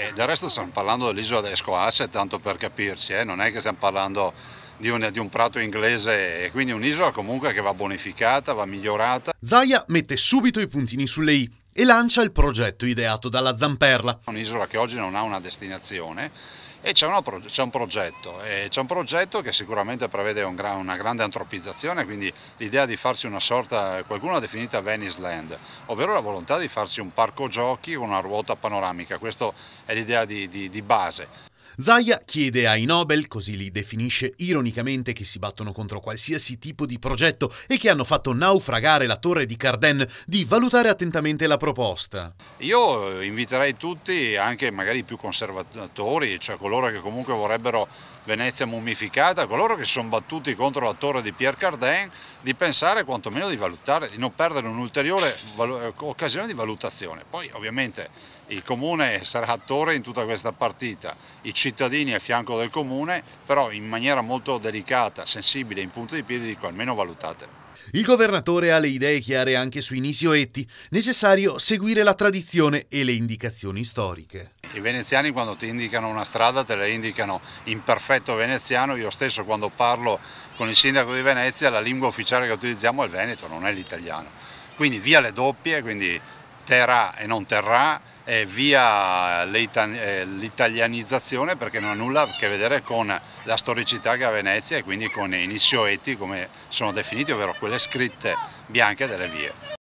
E del resto stiamo parlando dell'isola d'Escoasse, tanto per capirci, eh? non è che stiamo parlando di un, di un prato inglese, quindi un'isola comunque che va bonificata, va migliorata. Zaia mette subito i puntini sulle i e lancia il progetto ideato dalla Zamperla. Un'isola che oggi non ha una destinazione e c'è un, progetto, c'è un progetto che sicuramente prevede un una grande antropizzazione, quindi l'idea di farsi una sorta, qualcuno ha definita Venice Land, ovvero la volontà di farsi un parco giochi con una ruota panoramica, questa è l'idea di, di, di base. Zaya chiede ai Nobel, così li definisce ironicamente, che si battono contro qualsiasi tipo di progetto e che hanno fatto naufragare la torre di Carden, di valutare attentamente la proposta. Io eh, inviterei tutti, anche magari i più conservatori, cioè coloro che comunque vorrebbero Venezia mummificata, coloro che si sono battuti contro la torre di Pierre Cardin, di pensare quantomeno di valutare, di non perdere un'ulteriore eh, occasione di valutazione. Poi ovviamente il comune sarà attore in tutta questa partita, i cittadini a fianco del comune, però in maniera molto delicata, sensibile, in punta di piedi dico almeno valutate. Il governatore ha le idee chiare anche su Inizio Etti, necessario seguire la tradizione e le indicazioni storiche. I veneziani quando ti indicano una strada te la indicano in perfetto veneziano, io stesso quando parlo con il sindaco di Venezia la lingua ufficiale che utilizziamo è il veneto, non è l'italiano. Quindi via le doppie, quindi terrà e non terrà, e via eh, l'italianizzazione perché non ha nulla a che vedere con la storicità che ha Venezia e quindi con i nissioeti come sono definiti, ovvero quelle scritte bianche delle vie.